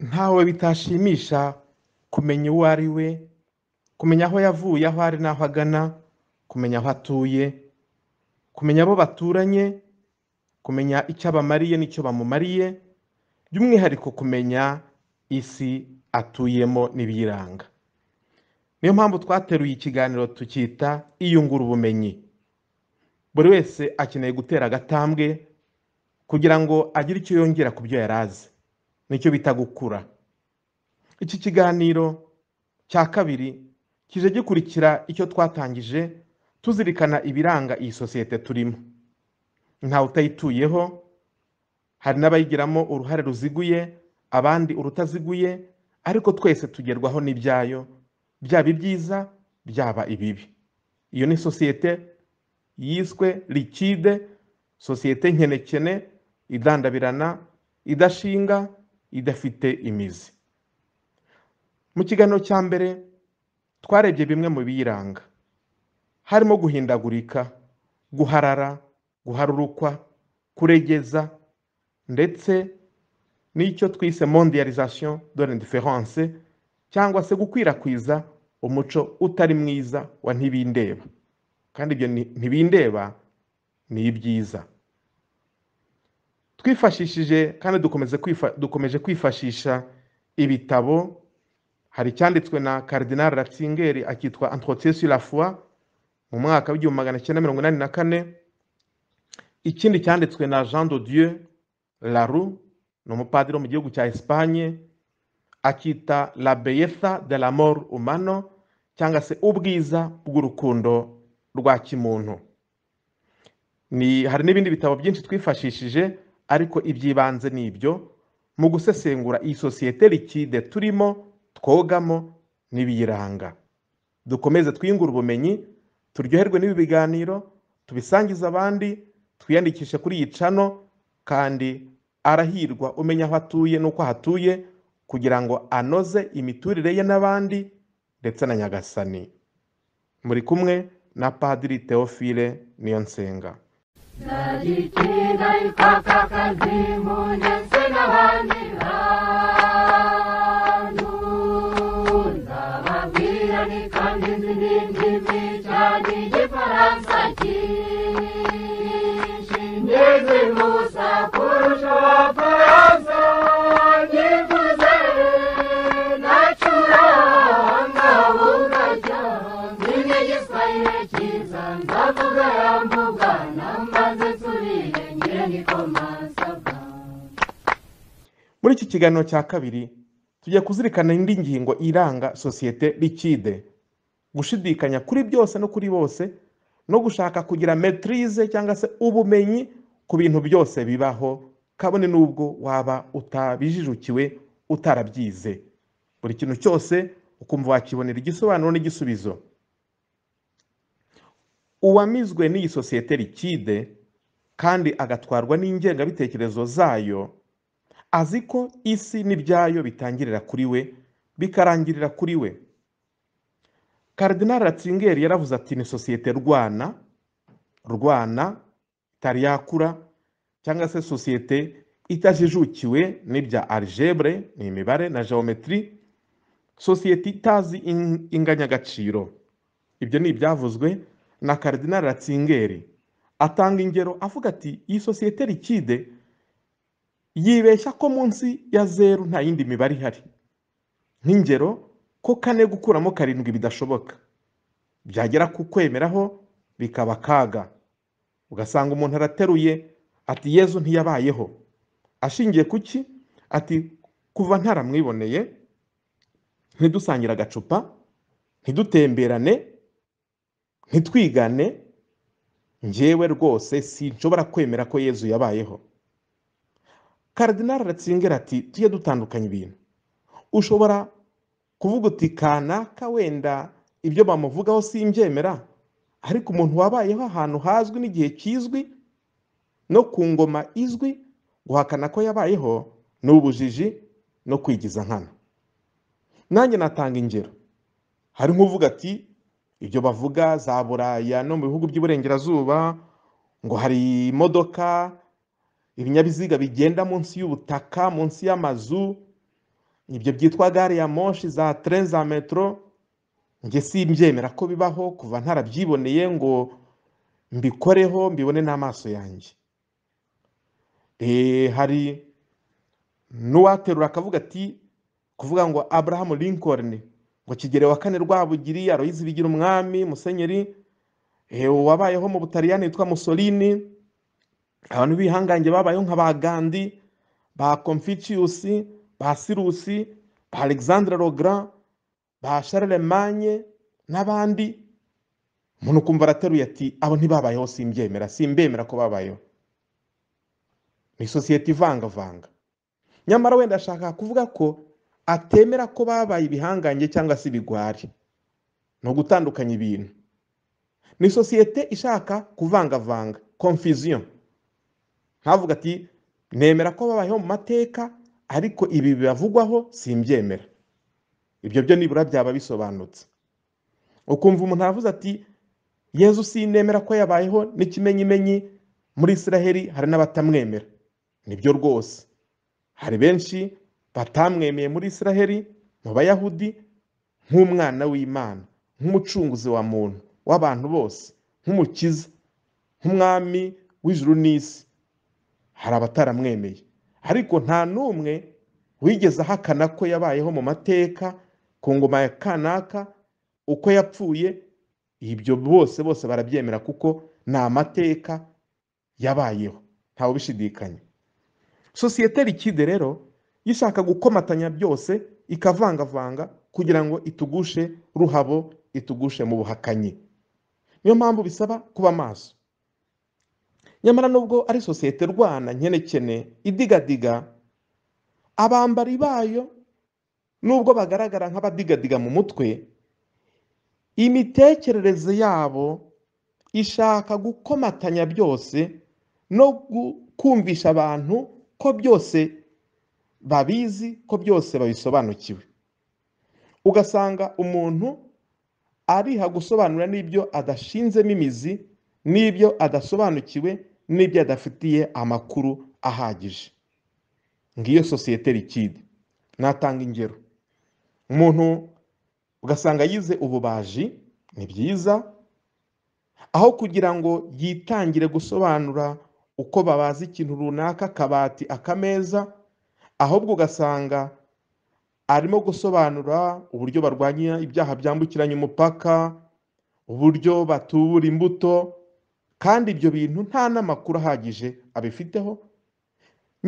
nkaho we bitashimisha kumenya uwo ari we kumenya aho yavuye aho ari n'aho agana kumenya aho atuye kumenya abo baturanye kumenya icyo abamariye n'icyo bamumariye by'umwihariko kumenya isi atuyemo n'ibiyiranga niyo mpamvu twateruye ikiganiro tukita iyungura ubumenyi buri wese akeneye gutera agatambwe kugira ngo agire icyo yongera ku byo yari azi nicyo bita gukura iki kiganiro cya kabiri kije gikurikira icyo twatangije tuzirikana ibiranga iyi sosiyete turimo ntawe utayituyeho hari n'abayigiramo uruhare ruziguye abandi urutaziguye ariko twese tugerwaho n'ibyayo byaba ibyiza byaba ibibi iyo ni sosiyete yiswe rikide sosiyete nkenekene idandabirana idashinga idafite imizi mu kiganiro cya mbere twarebye bimwe mu biyiranga harimo guhindagurika guharara guharurukwa kuregeza ndetse n'icyo twise mondiyarizasiyo dore diferanse cyangwa se gukwirakwiza umuco utari mwiza wa ntibindeba kandi ibyo ntibindeba ni ibyiza twifashishije kandi dukomeje kwifashisha ibitabo hari icyanditswe na Cardinal Ratzingeri akitwa entretien sur la foi mu mwaka w'igihumbi magana cyenda mirongo inani na kane ikindi cyanditswe na Jean de Dieu Larue ni umupadiri wo mu gihugu cya Espagne akita la belleza de l'amor humano cyangwa se ubwiza bw'urukundo rwa kimuntu ni hari n'ibindi bitabo byinshi twifashishije ariko iby'ibanze ni ibyo mu gusesengura iyi sosiyete likide turimo twogamo n'ibiyiranga dukomeze twiyungure ubumenyi turyoherwe n'ibi biganiro tubisangize abandi twiyandikishe kuri iyi cano kandi arahirwa umenya aho atuye n'uko ahatuye kugira ngo anoze imiturire ye n'abandi ndetse na nyagasani muri kumwe na padiri teofile niyo nsenga ناديتينا الكعكة كريم وننسى نوانيرانون زما بيراني كان دين دمي جاني دي فرنسا كي شنجي موسى kiganiro cya kabiri tujya kuzirikana indi ngingo iranga sosiyete likide gushidikanya kuri byose no kuri bose no gushaka kugira metirize cyangwa se ubumenyi ku bintu byose bibaho kabone n'ubwo waba utabijijukiwe utarabyize buri kintu cyose ukumva wakibonera igisobanuro n'igisubizo uwamizwe n'iyi sosiyete likide kandi agatwarwa n'ingengabitekerezo zayo azi ko isi n'ibyayo bitangirira kuri we bikarangirira kuri we Cardinal Ratzingeri yaravuze ati ni sosiyete rwana rwana itari yakura cyangwa se sosiyete itajijukiwe n'ibya algebra ni imibare na geometry sosiyete itazi inganyagaciro ibyo ni ibyavuzwe na Cardinal Ratzingeri atanga ingero avuga ati iyi sosiyete rikide yibeshya ko munsi ya zeru nta yindi mibare ihari nk'ingero ko kane gukuramo karindwi bidashoboka byagera ku kwemeraho bikaba akaga ugasanga umuntu arateruye ati yezu ntiyabayeho ashingiye ku ki ati kuva ntaramwiboneye ntidusangire agacupa ntidutemberane ntitwigane ngewe rwose sinshobora kwemera ko yezu yabayeho karidinari aratsingera ati tujye dutandukanya ibintu ushobora kuvuga uti kanaka wenda ibyo bamuvugaho simbyemera ariko umuntu wabayeho ahantu hazwi n'igihe kizwi no ku ngoma izwi guhakana ko yabayeho ni ubujiji no kwigiza nkana nanjye natanga ingero hari nk'uvuga ati ibyo bavuga za buraya no mu bihugu by'iburengerazuba ngo hari imodoka ibinyabiziga bigenda munsi y'ubutaka munsi y'amazu ibyo byitwa gare ya moshi za tren za metero njye simbyemera ko bibaho kuva ntarabyiboneye ngo mbikoreho mbibone n'amaso yanjye eh, hari n'uwaterura akavuga ati kuvuga ngo Abraham Lincoln ngo kigere wa kane rwabugiri aroyizi bigira umwami musenyeri eh, wabayeho mu butaliyani yitwa musolini abantu b'ibihangange babayeho nka ba gandi ba confucius ba sirusi ba alexandre rogram ba charlemagne n'abandi umuntu ukumva arateruye ati abo ntibabayeho simbyemera simbemera ko babayeho ni sosiyete ivangavanga nyamara wenda ashaka kuvuga ko atemera ko babaye ibihangange cyangwa se ibigwari ni ugutandukanya ibintu ni sosiyete ishaka kuvangavanga confusion ntavuga ati nemera ko babayeho mu mateka ariko ibi bibavugwaho simbyemera ibyo byo nibura byaba bisobanutse ukumva umuntu aravuze ati yezu sinemera ko yabayeho n'ikimenyimenyi muri israheli hari n'abatamwemera nibyo rwose hari benshi batamwemeye muri israheli mu bayahudi nk'umwana w'imana nk'umucunguzi wa muntu w'abantu bose nk'umukiza nk'umwami w'ijuru n'isi hari abataramwemeye ariko nta n'umwe wigeze ahakana ko yabayeho mu mateka ku ngoma ya kanaka uko yapfuye ibyo bose bose barabyemera kuko ni amateka yabayeho ntawe ubishidikanya sosiyete rikide rero ishaka gukomatanya byose ikavangavanga kugira ngo itugushe ruhabo itugushe mu buhakanyi niyo mpamvu bisaba kuba maso nyamara nubwo ari sosiyete rwana nkenekene idigadiga abambari bayo nubwo bagaragara nk'abadigadiga mu mutwe imitekerereze yabo ishaka gukomatanya byose no kumvisha abantu ko byose babizi ko byose babisobanukiwe ugasanga umuntu ariha gusobanura n'ibyo adashinzemo imizi n'ibyo adasobanukiwe n'ibyo adafitiye amakuru ahagije ngiyo sosiyete rikide natanga ingero umuntu ugasanga yize ububaji ni byiza aho kugira ngo yitangire gusobanura uko babaza ikintu runaka akabati akameza ahubwo ugasanga arimo gusobanura uburyo barwanya ibyaha byambukiranya umupaka uburyo batubura imbuto kandi ibyo bintu nta n'amakuru ahagije abifiteho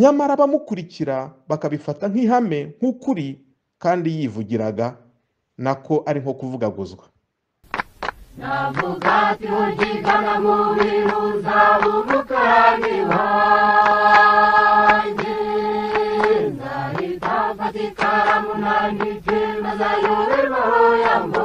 nyamara abamukurikira bakabifata nk'ihame nk'ukuri kandi yivugiraga nako ari nko kuvugaguzwa navuga ati mu biruza umukarani wanjye nzahita mfata ikaramu nanjye maze ayoberwaho yambo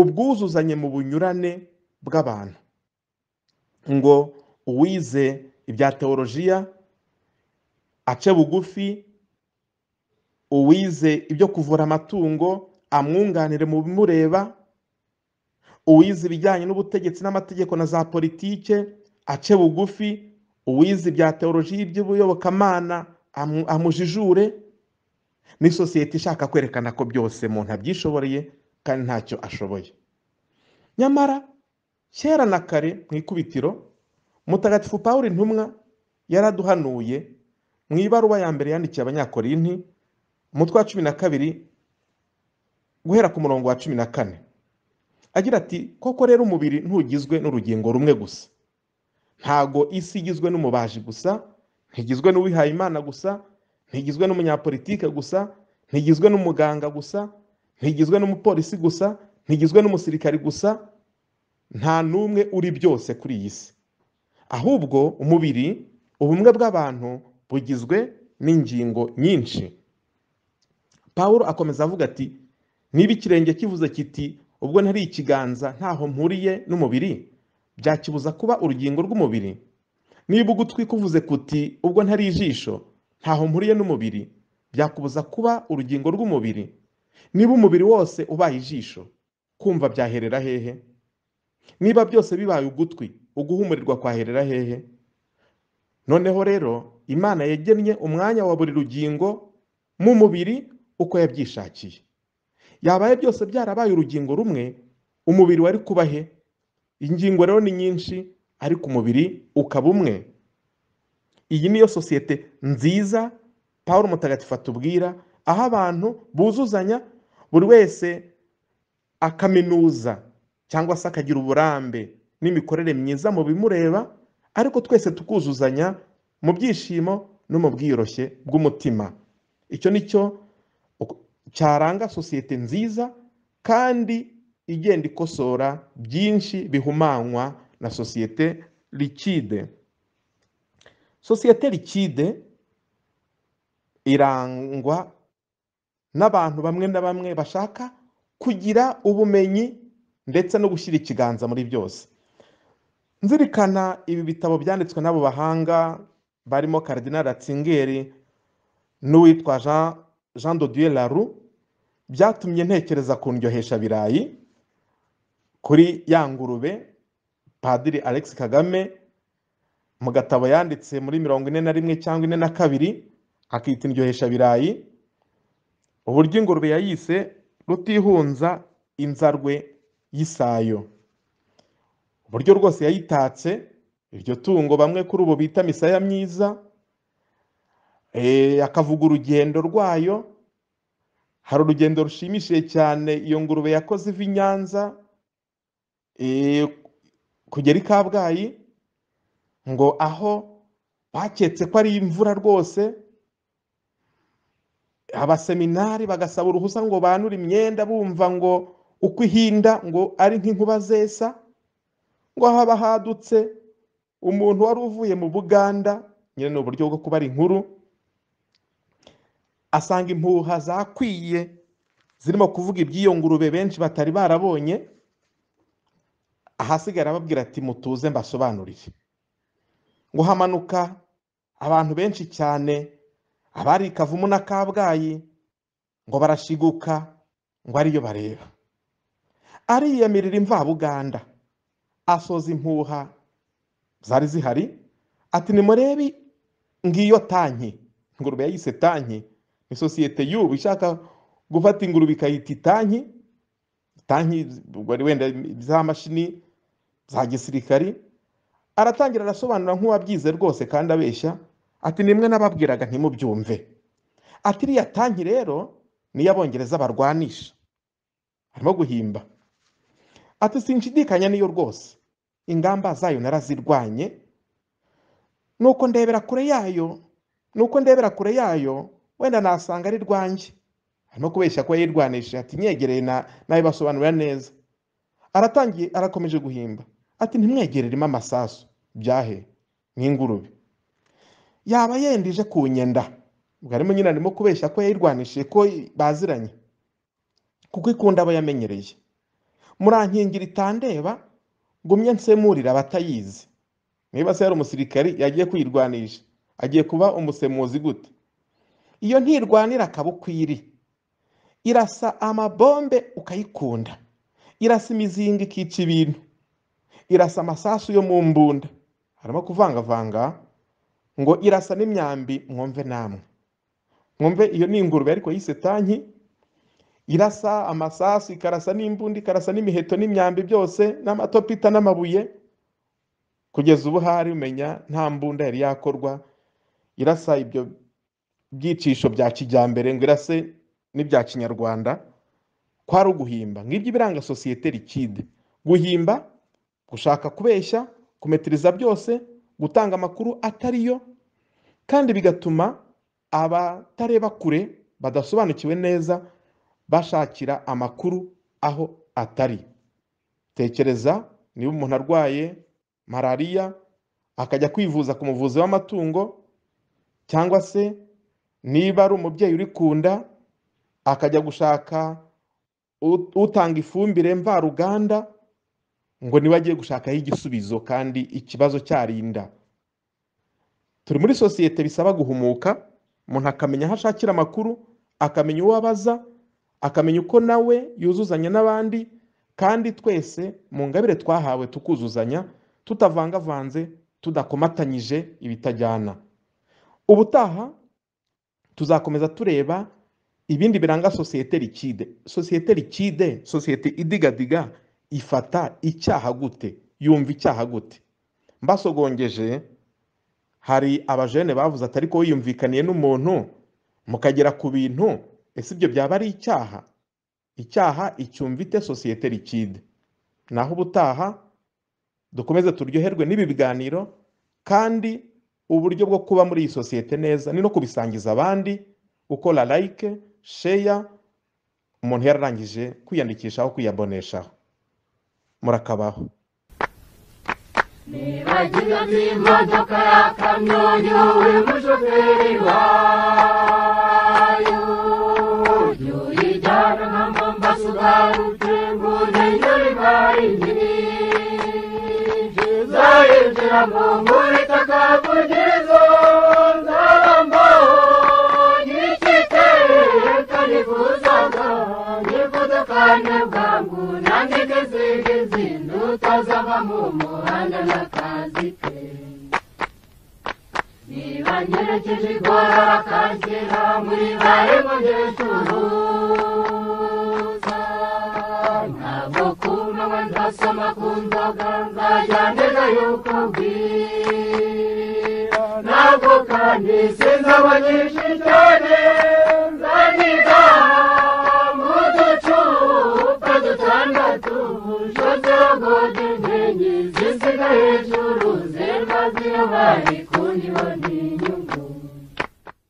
ubwuzuzanye mu bunyurane bw'abantu ngo uwize ibya teolojiya ace bugufi uwize ibyo kuvura amatungo amwunganire mu bimureba uwize ibijyanye n'ubutegetsi n'amategeko na za politike ace bugufi uwize ibya teolojiya iby'ubuyobokamana amujijure ni sosiyete ishaka kwerekana ko byose umuntu abyishoboreye kandi ntacyo ashoboye nyamara kera na kare mu ikubitiro mutagatifu paul intumwa yaraduhanuye mu ibaruwa ya mbere yandikiye abanyakorinti umutwe wa cumi na kabiri guhera ku murongo wa cumi na kane agira ati koko rero umubiri ntugizwe n'urugingo rumwe gusa ntago isi igizwe n'umubaji gusa ntigizwe n'uwihayimana gusa ntigizwe n'umunyapolitike gusa ntigizwe n'umuganga gusa ntigizwe n'umupolisi gusa ntigizwe n'umusirikari gusa nta n'umwe uri byose kuri iyi si ahubwo umubiri ubumwe bw'abantu bugizwe n'ingingo nyinshi paul akomeza avuga ati niba ikirenge kivuze kiti ubwo ntari ikiganza ntaho mpuriye n'umubiri byakibuza kuba urugingo rw'umubiri niba ugutwi kuvuze kuti ubwo ntari ijisho ntaho mpuriye n'umubiri byakubuza kuba urugingo rw'umubiri niba umubiri wose ubaye ijisho kumva byaherera hehe niba byose bibaye ugutwi uguhumurirwa kwaherera hehe noneho rero imana yagennye umwanya wa buri rugingo mu mubiri uko yabyishakiye yabaye byose byarabaye urugingo rumwe umubiri wari kuba he ingingo rero ni nyinshi ariko umubiri ukaba umwe iyi niyo sosiyete nziza paul mutagatifu atubwira aho abantu buzuzanya buri wese akaminuza cyangwa se akagira uburambe n'imikorere myiza mu bimureba ariko twese tukuzuzanya mu byishimo no mu bwiyoroshye bw'umutima icyo ni cyo cyaranga sosiyete nziza kandi igenda ikosora byinshi bihumanywa na sosiyete rikide sosiyete likide irangwa n'abantu bamwe na bamwe bashaka kugira ubumenyi ndetse no gushyira ikiganza muri byose nzirikana ibi bitabo byanditswe n'abo bahanga barimo karidinari ratsingeri n'uwitwa jean Jean' la laru byatumye ntekereza ku ndyohesha birayi kuri ya ngurube padiri alex kagame mu gatabo yanditse muri mirongo ine na rimwe cyangwa ine na kabiri akita birayi uburyo ingurube yayise rutihunza inzarwe y'isayo uburyo rwose yayitatse iryo tungo bamwe kuri ubu bita misaya myiza eh, akavuga urugendo rwayo hari urugendo rushimishije cyane iyo ngurube yakoze iva i nyanza eh, kugera i kabgayi ngo aho baketse ko ari imvura rwose abaseminari bagasaba uruhusa ngo banure imyenda bumva ngo uko ihinda ngo ari nk'inkuba zesa ngo haba hadutse umuntu wari uvuye mu buganda nyine ni uburyo bwo kubara inkuru asanga impuha zakwiye zirimo kuvuga iby'iyo ngurube benshi batari barabonye ahasigara ababwira ati mutuze mbasobanurire ngo hamanuka abantu benshi cyane abari kavumu na kabgayi ngo barashiguka ngo ariyo bareba ariyamirira imvabuganda asoza impuha zari zihari ati nimurebe ngiyo tanki ingurube yayise tanki ni sosiyete y'ubu ishaka gufata ingurube ikayita itanki tanki wenda za mashini za gisirikari aratangira arasobanura nk'uwabyize rwose kandi abeshya ati nimwe nababwiraga ntimubyumve ati iriya tanki rero niyo abongereza barwanisha harimo guhimba ati sinshidikanya niyo rwose ingamba zayo narazirwanye nuko ndebera kure yayo nuko ndebera kure yayo wenda nasanga ari rwanjye arimo kubeshya ko yayirwanisha ati nyegereye nabibasobanurira neza aratangiye arakomeje guhimba ati ntimwegereremo amasasu byahe nk'ingurube yaba yendije ku nyenda arimo nyine arimo kubeshya ko yayirwanishije ko baziranye kuko ikunda aba yamenyereye murankingira itandeba gumye nsemurira abatayizi niba se yari umusirikari yagiye kwirwanisha agiye kuba umusemuzi gute iyo ntirwanira akaba uko irasa amabombe ukayikunda irasa imizinga ikica ibintu irasa amasasu yo mu mbunda harimo kuvangavanga ngo irasa n'imyambi mwumve namwe mwumve iyo ni ingurube ariko tanki irasa amasasu ikarasa n'imbundi ikarasa n'imiheto n'imyambi byose n'amatopita n'amabuye kugeza ubu hari umenya nta mbunda yari yakorwa irasa ibyo byicisho bya kijyambere ngo irase n'ibya kinyarwanda kwari uguhimba ngibyo ibiranga sosiyete rikide guhimba gushaka kubeshya kumetiriza byose gutanga amakuru atari yo kandi bigatuma abatareba kure badasobanukiwe neza bashakira amakuru aho atari tekereza niba umuntu arwaye malariya akajya kwivuza ku muvuzi w'amatungo cyangwa se niba ari umubyeyi uri ku nda akajya gushaka utanga ifumbire mvaruganda ngo niba agiye gushakaho igisubizo kandi ikibazo cyarinda turi muri sosiyete bisaba guhumuka umuntu akamenya aho ashakira amakuru akamenya uwo abaza akamenya uko nawe yuzuzanya n'abandi kandi twese mu ngabire twahawe tukuzuzanya tutavangavanze tudakomatanyije ibitajyana ubutaha tuzakomeza tureba ibindi biranga sosiyete rikide sosiyete rikide sosiyete idigadiga ifata icyaha gute yumva icyaha gute mbasogongeje hari abajene bavuze atari ko wiyumvikaniye n'umuntu mukagera ku bintu ese ibyo byaba ari icyaha icyaha icyumvite sosiyete rikide naho ubutaha dukomeze turyoherwe n'ibi biganiro kandi uburyo bwo kuba muri iyi sosiyete neza ni no kubisangiza abandi ukora layike sheya umuntu yararangije kwiyandikishaho kwiyaboneshaho murakabaho nibagira ati imodoka ya kamyo umushoferi wayo yuyijyana nka mbamba sugarutse ngo ntinyure imarindiri zayinjira mu nguni takakugirizo vana vangu nandekezeke zvinhu tazava momo handa nakazi pe nivanyerechezvikora vakazera muri varemo ndeturuza navo kuma vandasoma kunzaga vajandezayokogi nako kandisenza vanyeshitane vanikaa ntabwo inkingi zisiga hejuru zirwa ziyobaye ku nyoni